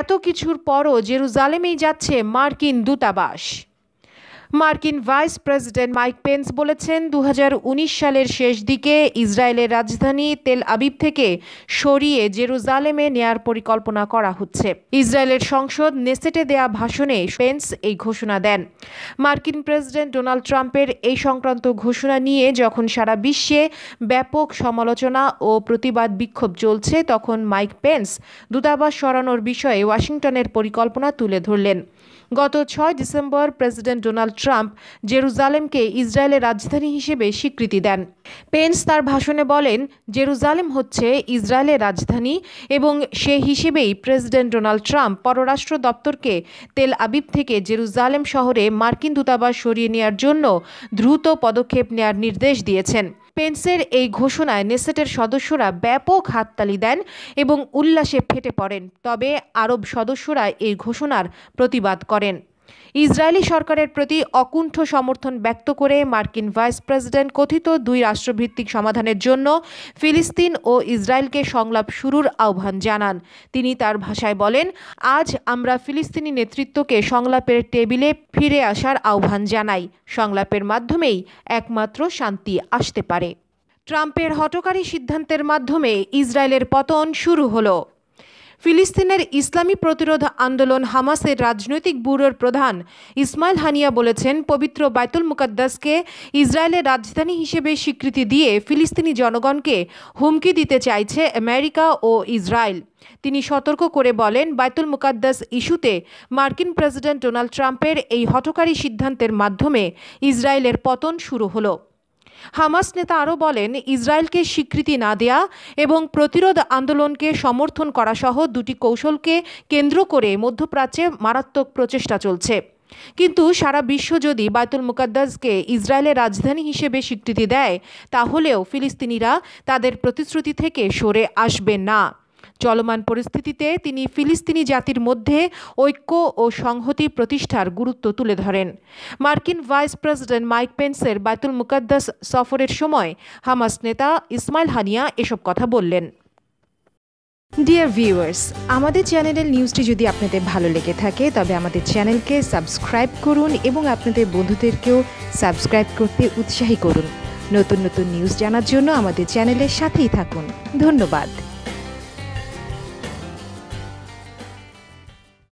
এত কিছুর পরও জেরুজালেমেই যাচ্ছে মার্কিন দূতাবাস মার্কিন ভাইস প্রেসিডেন্ট মাইক পেন্স বলেছেন দু সালের শেষ দিকে ইসরায়েলের রাজধানী তেল আবিব থেকে সরিয়ে জেরুজালেমে নেয়ার পরিকল্পনা করা হচ্ছে ইসরায়েলের সংসদ নেসেটে দেয়া ভাষণে পেন্স এই ঘোষণা দেন মার্কিন প্রেসিডেন্ট ডোনাল্ড ট্রাম্পের এই সংক্রান্ত ঘোষণা নিয়ে যখন সারা বিশ্বে ব্যাপক সমালোচনা ও প্রতিবাদ বিক্ষোভ চলছে তখন মাইক পেন্স দূতাবাস সরানোর বিষয়ে ওয়াশিংটনের পরিকল্পনা তুলে ধরলেন গত ছয় ডিসেম্বর প্রেসিডেন্ট ডোনাল্ড ট্রাম্প জেরুজালেমকে ইসরায়েলের রাজধানী হিসেবে স্বীকৃতি দেন পেন্স তার ভাষণে বলেন জেরুজালেম হচ্ছে ইসরায়েলের রাজধানী এবং সে হিসেবেই প্রেসিডেন্ট ডোনাল্ড ট্রাম্প পররাষ্ট্র দপ্তরকে তেল আবিব থেকে জেরুজালেম শহরে মার্কিন দূতাবাস সরিয়ে নেওয়ার জন্য দ্রুত পদক্ষেপ নেয়ার নির্দেশ দিয়েছেন পেন্সের এই ঘোষণায় নেসেটের সদস্যরা ব্যাপক হাততালি দেন এবং উল্লাসে ফেটে পড়েন তবে আরব সদস্যরা এই ঘোষণার প্রতিবাদ করেন ইসরায়েলি সরকারের প্রতি অকুণ্ঠ সমর্থন ব্যক্ত করে মার্কিন ভাইস প্রেসিডেন্ট কথিত দুই রাষ্ট্রভিত্তিক সমাধানের জন্য ফিলিস্তিন ও ইসরায়েলকে সংলাপ শুরুর আহ্বান জানান তিনি তার ভাষায় বলেন আজ আমরা ফিলিস্তিনি নেতৃত্বকে সংলাপের টেবিলে ফিরে আসার আহ্বান জানাই সংলাপের মাধ্যমেই একমাত্র শান্তি আসতে পারে ট্রাম্পের হটকারী সিদ্ধান্তের মাধ্যমে ইসরায়েলের পতন শুরু হলো ফিলিস্তিনের ইসলামী প্রতিরোধ আন্দোলন হামাসের রাজনৈতিক ব্যুরোর প্রধান ইসমাইল হানিয়া বলেছেন পবিত্র বাইতুল মুকাদ্দাসকে ইসরায়েলের রাজধানী হিসেবে স্বীকৃতি দিয়ে ফিলিস্তিনি জনগণকে হুমকি দিতে চাইছে আমেরিকা ও ইসরায়েল তিনি সতর্ক করে বলেন বাইতুল মুকাদ্দাস ইস্যুতে মার্কিন প্রেসিডেন্ট ডোনাল্ড ট্রাম্পের এই হটকারী সিদ্ধান্তের মাধ্যমে ইসরায়েলের পতন শুরু হলো হামাস নেতা আরও বলেন ইসরায়েলকে স্বীকৃতি না দেয়া এবং প্রতিরোধ আন্দোলনকে সমর্থন করা সহ দুটি কৌশলকে কেন্দ্র করে মধ্যপ্রাচ্যে মারাত্মক প্রচেষ্টা চলছে কিন্তু সারা বিশ্ব যদি বায়তুল মুকাদ্দাসকে ইসরায়েলের রাজধানী হিসেবে স্বীকৃতি দেয় তাহলেও ফিলিস্তিনিরা তাদের প্রতিশ্রুতি থেকে সরে আসবে না চলমান পরিস্থিতিতে তিনি ফিলিস্তিনি জাতির মধ্যে ঐক্য ও সংহতি প্রতিষ্ঠার গুরুত্ব তুলে ধরেন মার্কিন ভাইস প্রেসিডেন্ট মাইক পেন্সের বাইতুল মুকাদ্দাস সফরের সময় হামাস নেতা ইসমাইল হানিয়া এসব কথা বললেন ডিয়ার ভিউয়ার্স আমাদের চ্যানেলের নিউজটি যদি আপনাদের ভালো লেগে থাকে তবে আমাদের চ্যানেলকে সাবস্ক্রাইব করুন এবং আপনাদের বন্ধুদেরকেও সাবস্ক্রাইব করতে উৎসাহী করুন নতুন নতুন নিউজ জানার জন্য আমাদের চ্যানেলের সাথেই থাকুন ধন্যবাদ